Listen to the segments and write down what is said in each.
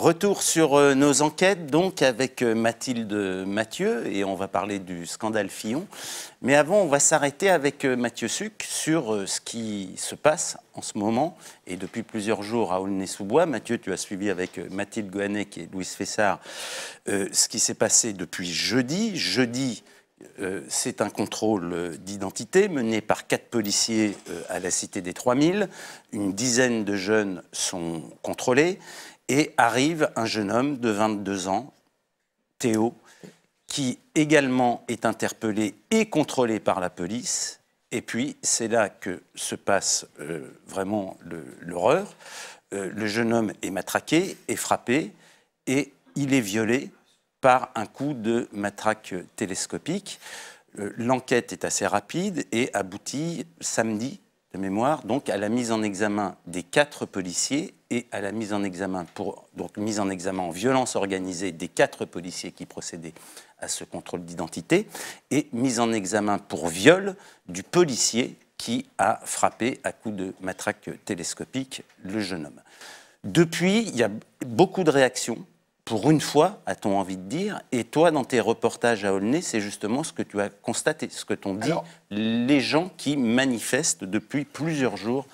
Retour sur euh, nos enquêtes, donc avec euh, Mathilde Mathieu, et on va parler du scandale Fillon. Mais avant, on va s'arrêter avec euh, Mathieu Suc sur ce qui se passe en ce moment et depuis plusieurs jours à Aulnay-sous-Bois. Mathieu, tu as suivi avec Mathilde Gohanec et Louise Fessard ce qui s'est passé depuis jeudi. Jeudi, c'est un contrôle d'identité mené par quatre policiers à la Cité des 3000. Une dizaine de jeunes sont contrôlés. Et arrive un jeune homme de 22 ans, Théo, qui également est interpellé et contrôlé par la police. Et puis, c'est là que se passe euh, vraiment l'horreur. Euh, le, jeune homme est matraqué, est frappé, et il est violé par un coup de matraque télescopique. Euh, l'enquête est assez rapide et aboutit samedi de mémoire, donc à la mise en examen des quatre policiers et à la mise en examen, pour, donc mise en examen violence organisée des quatre policiers qui procédaient à ce contrôle d'identité, et mise en examen pour viol du policier qui a frappé à coups de matraque télescopique le jeune homme. Depuis, il y a beaucoup de réactions, pour une fois, a-t-on envie de dire, et toi, dans tes reportages à Aulnay, c'est justement ce que tu as constaté, ce que t'ont dit les gens qui manifestent depuis plusieurs jours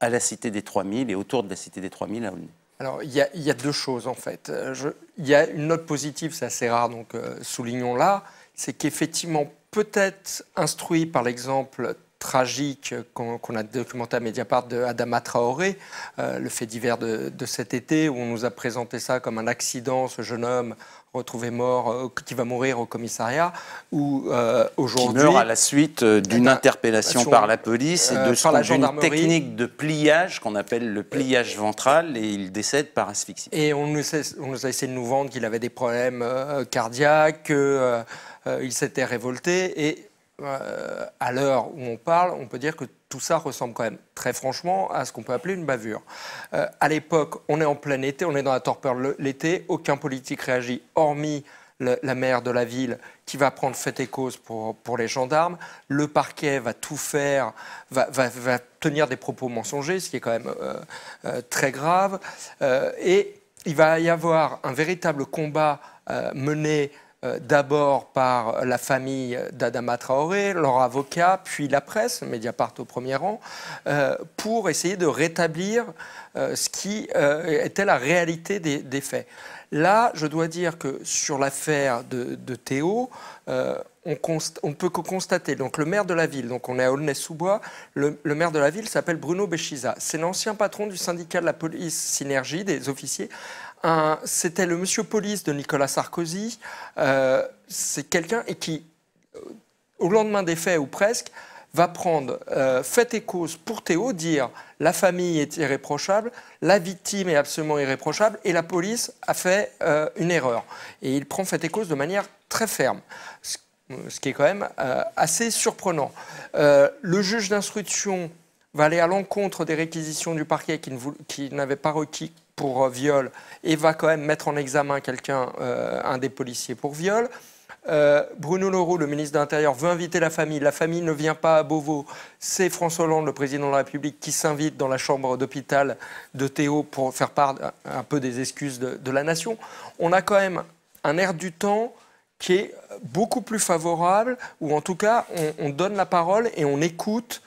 à la Cité des 3000 et autour de la Cité des 3000 à Alors, il y, a, deux choses en fait. Euh, il y a une note positive, c'est assez rare, donc euh, soulignons-la. C'est qu'effectivement, peut-être instruit par l'exemple tragique qu'on a documenté à Mediapart de Adama Traoré, euh, le fait divers de, cet été, où on nous a présenté ça comme un accident, ce jeune homme retrouvé mort, euh, qui va mourir au commissariat, ou euh, aujourd'hui... Qui meurt à la suite euh, d'une eh ben, interpellation par la police et de euh, la une technique de pliage qu'on appelle le pliage ventral, et il décède par asphyxie. Et on nous, a, on nous a essayé de nous vendre qu'il avait des problèmes cardiaques, qu'il s'était révolté, et à l'heure où on parle, on peut dire que tout ça ressemble quand même très franchement à ce qu'on peut appeler une bavure. Euh, à l'époque, on est en plein été, on est dans la torpeur l'été, aucun politique réagit, hormis la maire de la ville qui va prendre fait et cause pour, les gendarmes. Le parquet va tout faire, va, tenir des propos mensongers, ce qui est quand même euh, euh, très grave. et il va y avoir un véritable combat mené euh, d'abord par la famille d'Adama Traoré, leur avocat, puis la presse, Mediapart au premier rang, euh, pour essayer de rétablir euh, ce qui était la réalité des, faits. Là, je dois dire que sur l'affaire de, Théo, on, ne peut que constater. Donc le maire de la ville, donc on est à Aulnay-sous-Bois, le, le, maire de la ville s'appelle Bruno Béchiza. C'est l'ancien patron du syndicat de la police Synergie, des officiers, c'était le monsieur police de Nicolas Sarkozy. Euh, c'est quelqu'un qui, euh, au lendemain des faits ou presque, va prendre euh, fait et cause pour Théo, dire la famille est irréprochable, la victime est absolument irréprochable et la police a fait une erreur. Et il prend fait et cause de manière très ferme, ce, qui est quand même assez surprenant. le juge d'instruction va aller à l'encontre des réquisitions du parquet qui n'avait pas requis pour euh, viol et va quand même mettre en examen quelqu'un, euh, un des policiers pour viol. Euh, Bruno Leroux, le ministre de l'Intérieur, veut inviter la famille. La famille ne vient pas à Beauvau. C'est François Hollande, le président de la République, qui s'invite dans la chambre d'hôpital de Théo pour faire part un peu des excuses de, la nation. On a quand même un air du temps qui est beaucoup plus favorable, où en tout cas, on donne la parole et on écoute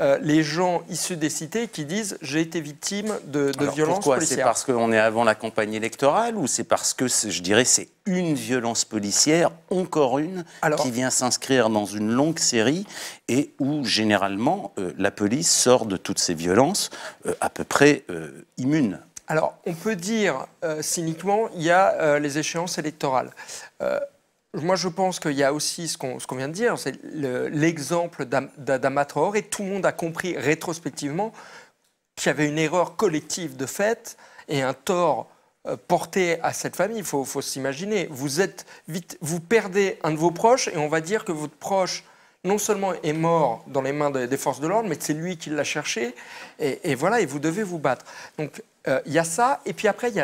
euh, les gens issus des cités qui disent j'ai été victime de, de pourquoi C'est parce qu'on est avant la campagne électorale ou c'est parce que, je dirais, c'est une violence policière, encore une, qui vient s'inscrire dans une longue série et où généralement euh, la police sort de toutes ces violences euh, à peu près immune alors, on peut dire cyniquement, il y a les échéances électorales. Moi, je pense qu'il y a aussi ce qu'on vient de dire, c'est l'exemple le, et Tout le monde a compris rétrospectivement qu'il y avait une erreur collective de fait et un tort euh, porté à cette famille. Il faut, s'imaginer. Vous, vous perdez un de vos proches et on va dire que votre proche non seulement est mort dans les mains des forces de l'ordre, mais c'est lui qui l'a cherché. Et, voilà, et vous devez vous battre. Donc euh, il y a ça, et puis après, il y,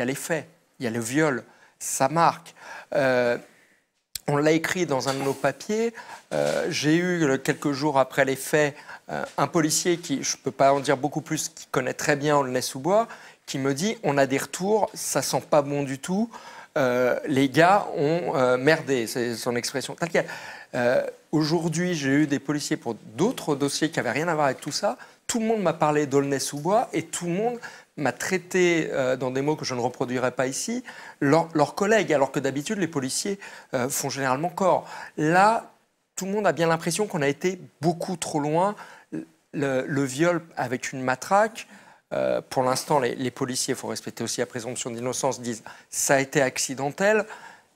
a, les faits, il y a le viol, ça marque. Euh, on l'a écrit dans un de nos papiers. Euh, j'ai eu, quelques jours après les faits, euh, un policier qui, je ne peux pas en dire beaucoup plus, qui connaît très bien Aulnay-sous-Bois, qui me dit on a des retours, ça sent pas bon du tout, euh, les gars ont merdé, c'est son expression. Aujourd'hui, j'ai eu des policiers pour d'autres dossiers qui n'avaient rien à voir avec tout ça. Tout le monde m'a parlé d'Aulnay-sous-Bois et tout le monde m'a traité euh, dans des mots que je ne reproduirai pas ici, leurs collègues, alors que d'habitude les policiers euh, font généralement corps. Là, tout le monde a bien l'impression qu'on a été beaucoup trop loin. Le, viol avec une matraque, euh, pour l'instant, les, policiers, il faut respecter aussi la présomption d'innocence, disent ça a été accidentel,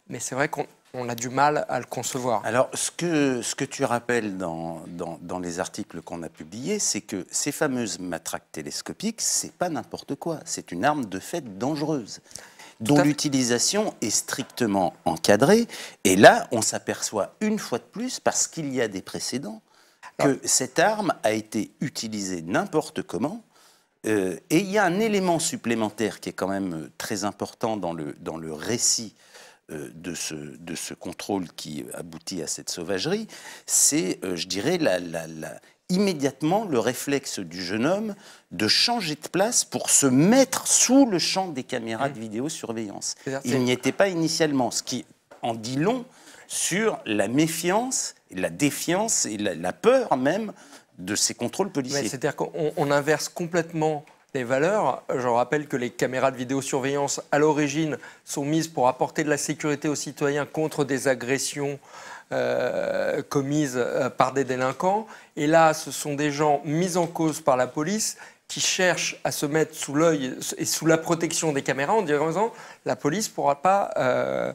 mais c'est vrai qu'on on a du mal à le concevoir. Alors, ce que, ce que tu rappelles dans, dans, les articles qu'on a publiés, c'est que ces fameuses matraques télescopiques, c'est pas n'importe quoi. C'est une arme de fait dangereuse dont l'utilisation est strictement encadrée. Et là, on s'aperçoit une fois de plus, parce qu'il y a des précédents, que cette arme a été utilisée n'importe comment. Euh, et il y a un élément supplémentaire qui est quand même euh, très important dans le, dans le récit euh, de ce, de ce contrôle qui aboutit à cette sauvagerie, c'est, euh, je dirais, la, immédiatement le réflexe du jeune homme de changer de place pour se mettre sous le champ des caméras de mmh. vidéosurveillance. Il n'y était pas initialement, ce qui en dit long sur la méfiance, la défiance et la, peur même de ces contrôles policiers. C'est-à-dire qu'on inverse complètement valeurs. Je rappelle que les caméras de vidéosurveillance, à l'origine, sont mises pour apporter de la sécurité aux citoyens contre des agressions euh, commises euh, par des délinquants. Et là, ce sont des gens mis en cause par la police qui cherchent à se mettre sous l'œil et sous la protection des caméras en disant la police ne pourra pas euh,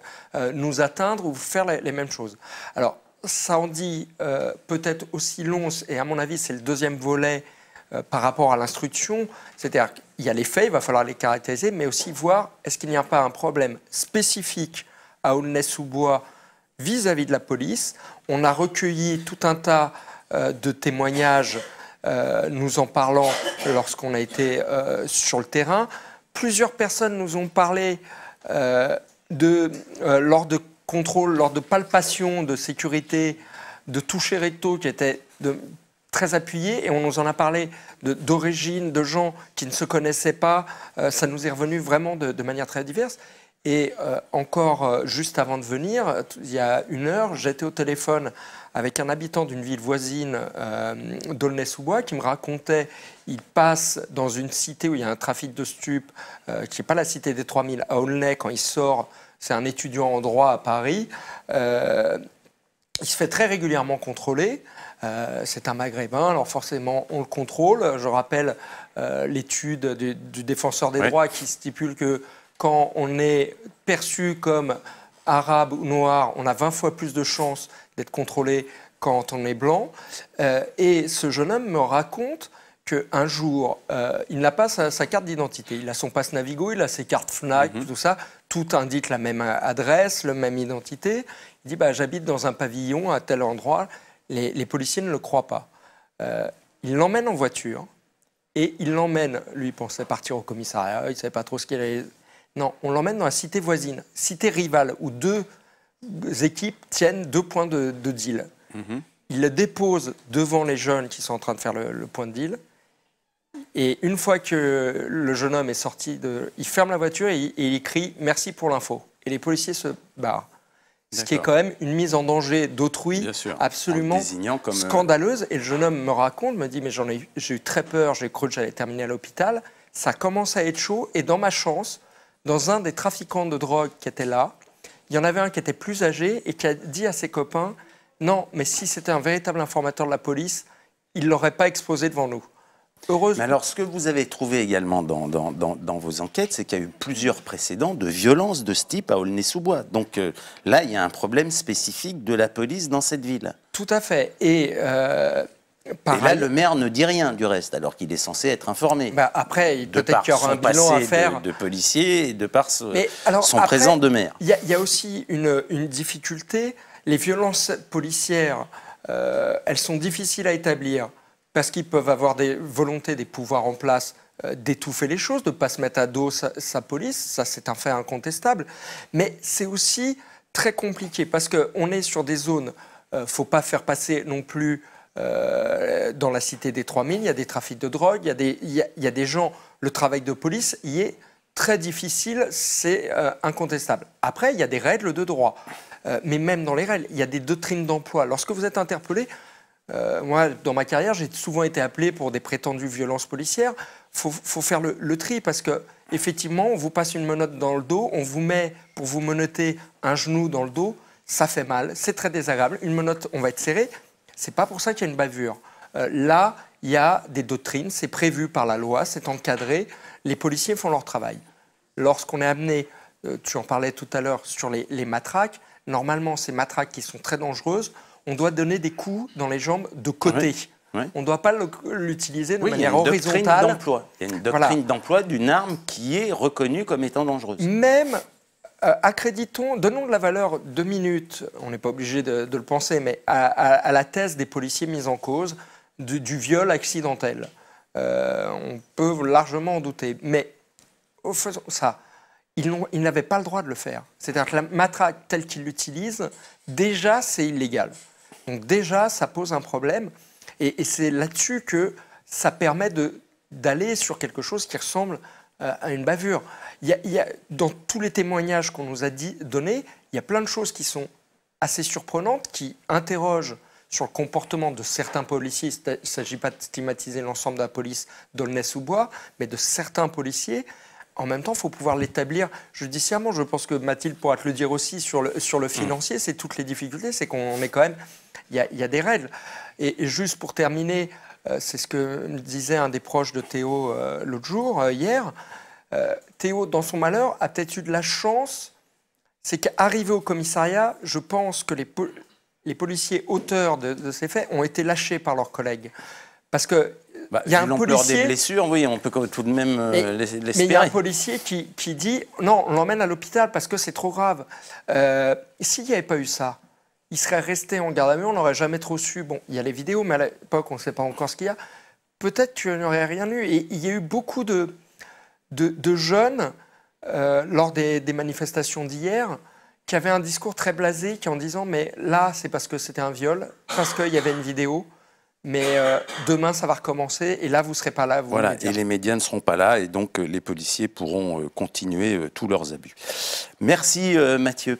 nous atteindre ou faire les, mêmes choses. Alors, ça en dit peut-être aussi long, et à mon avis, c'est le deuxième volet euh, par rapport à l'instruction. C'est-à-dire qu'il y a les faits, il va falloir les caractériser, mais aussi voir est-ce qu'il n'y a pas un problème spécifique à Aulnay-sous-Bois vis-à-vis de la police. On a recueilli tout un tas euh, de témoignages euh, nous en parlant lorsqu'on a été sur le terrain. Plusieurs personnes nous ont parlé de, lors de contrôles, lors de palpations de sécurité, de toucher recto qui étaient de très appuyé et on nous en a parlé d'origine, de, gens qui ne se connaissaient pas. Euh, ça nous est revenu vraiment de, manière très diverse. Et euh, encore euh, juste avant de venir, il y a une heure, j'étais au téléphone avec un habitant d'une ville voisine d'Aulnay-sous-Bois qui me racontait il passe dans une cité où il y a un trafic de stupes qui n'est pas la cité des 3000 à Aulnay quand il sort. C'est un étudiant en droit à Paris il se fait très régulièrement contrôler. Euh, c'est un maghrébin, alors forcément on le contrôle. Je rappelle euh, l'étude du, défenseur des droits qui stipule que quand on est perçu comme arabe ou noir, on a 20 fois plus de chances d'être contrôlé quand on est blanc. Euh, et ce jeune homme me raconte qu'un jour, euh, il n'a pas sa, carte d'identité. Il a son passe Navigo, il a ses cartes FNAC, mhm. tout ça. Tout indique la même adresse, la même identité. Il dit bah, J'habite dans un pavillon à tel endroit. Les, policiers ne le croient pas. Euh, il l'emmène en voiture et il l'emmène. Lui, il pensait partir au commissariat, il ne savait pas trop ce qu'il allait. Non, on l'emmène dans la cité voisine, cité rivale, où deux équipes tiennent deux points de, deal. Mhm. Il le dépose devant les jeunes qui sont en train de faire le point de deal. Et une fois que le jeune homme est sorti, de, il ferme la voiture et il, crie merci pour l'info. Et les policiers se barrent. Ce qui est quand même une mise en danger d'autrui absolument euh, scandaleuse. Et le jeune homme me raconte, me dit mais j'ai eu très peur, j'ai cru que j'allais terminer à l'hôpital. Ça commence à être chaud et dans ma chance, dans un des trafiquants de drogue qui était là, il y en avait un qui était plus âgé et qui a dit à ses copains non, mais si c'était un véritable informateur de la police, il l'aurait pas exposé devant nous. Mais alors, ce que vous avez trouvé également dans, dans, vos enquêtes, c'est qu'il y a eu plusieurs précédents de violences de ce type à Aulnay-sous-Bois. Donc euh, là, il y a un problème spécifique de la police dans cette ville. Tout à fait. Et. Euh, là, le maire ne dit rien du reste, alors qu'il est censé être informé. Bah, après, peut-être qu'il y aura un bilan à faire. De, de, policiers et de par son présent de maire. Il y, a aussi une, difficulté. Les violences policières, euh, elles sont difficiles à établir parce qu'ils peuvent avoir des volontés des pouvoirs en place euh, d'étouffer les choses, de ne pas se mettre à dos sa, police, ça c'est un fait incontestable, mais c'est aussi très compliqué parce qu'on est sur des zones, ne euh, faut pas faire passer non plus euh, dans la cité des 3000, il y a des trafics de drogue, il y a des, gens, le travail de police y est très difficile, c'est incontestable. Après, il y a des règles de droit, mais même dans les règles, il y a des doctrines d'emploi. Lorsque vous êtes interpellé, euh, moi, dans ma carrière, j'ai souvent été appelé pour des prétendues violences policières. Il faut, faire le, tri parce que effectivement, on vous passe une menotte dans le dos, on vous met pour vous menotter un genou dans le dos, ça fait mal, c'est très désagréable. Une menotte, on va être serré. C'est pas pour ça qu'il y a une bavure. Euh, là, il y a des doctrines, c'est prévu par la loi, c'est encadré. Les policiers font leur travail. Lorsqu'on est amené, euh, tu en parlais tout à l'heure, sur les matraques, normalement, ces matraques qui sont très dangereuses, on doit donner des coups dans les jambes de côté. On ne doit pas l'utiliser de manière horizontale. Il y a une doctrine d'emploi d'une arme qui est reconnue comme étant dangereuse. Même euh, accréditons, donnons de la valeur deux minutes, on n'est pas obligé de, le penser, mais à, la thèse des policiers mis en cause du, viol accidentel. Euh, on peut largement en douter. Mais faisons ça. Ils n'avaient pas le droit de le faire. C'est-à-dire que la matraque telle qu'ils l'utilisent, déjà, c'est illégal. Donc déjà, ça pose un problème. Et, c'est là-dessus que ça permet d'aller sur quelque chose qui ressemble euh, à une bavure. Il y a, dans tous les témoignages qu'on nous a donnés, il y a plein de choses qui sont assez surprenantes, qui interrogent sur le comportement de certains policiers. Il ne s'agit pas de stigmatiser l'ensemble de la police d'Aulnay-sous-Bois, mais de certains policiers. En même temps, il faut pouvoir l'établir judiciairement. Je pense que Mathilde pourra te le dire aussi sur le, sur le mmh. financier. C'est toutes les difficultés, c'est qu'on est quand même il y a, des règles. Et, juste pour terminer, euh, c'est ce que disait un des proches de Théo euh, l'autre jour, euh, hier. Théo, dans son malheur, a peut-être eu de la chance. C'est qu'arrivé au commissariat, je pense que les, les policiers auteurs de, ces faits ont été lâchés par leurs collègues. Parce que. Bah, il y a un policier. des blessures, oui, on peut tout de même les l'espérer. Mais il y a un policier qui, qui dit non, on l'emmène à l'hôpital parce que c'est trop grave. S'il n'y avait pas eu ça, il serait resté en garde à vue, on n'aurait jamais trop su. Bon, il y a les vidéos, mais à l'époque, on ne sait pas encore ce qu'il y a. Peut-être tu n'y rien eu. Et il y a eu beaucoup de, jeunes, euh, lors des, manifestations d'hier, qui avaient un discours très blasé, qui en disant Mais là, c'est parce que c'était un viol, parce qu'il y avait une vidéo mais euh, demain ça va recommencer et là vous ne serez pas là. voilà, et les médias ne seront pas là et donc euh, les policiers pourront continuer tous leurs abus. Merci Mathieu.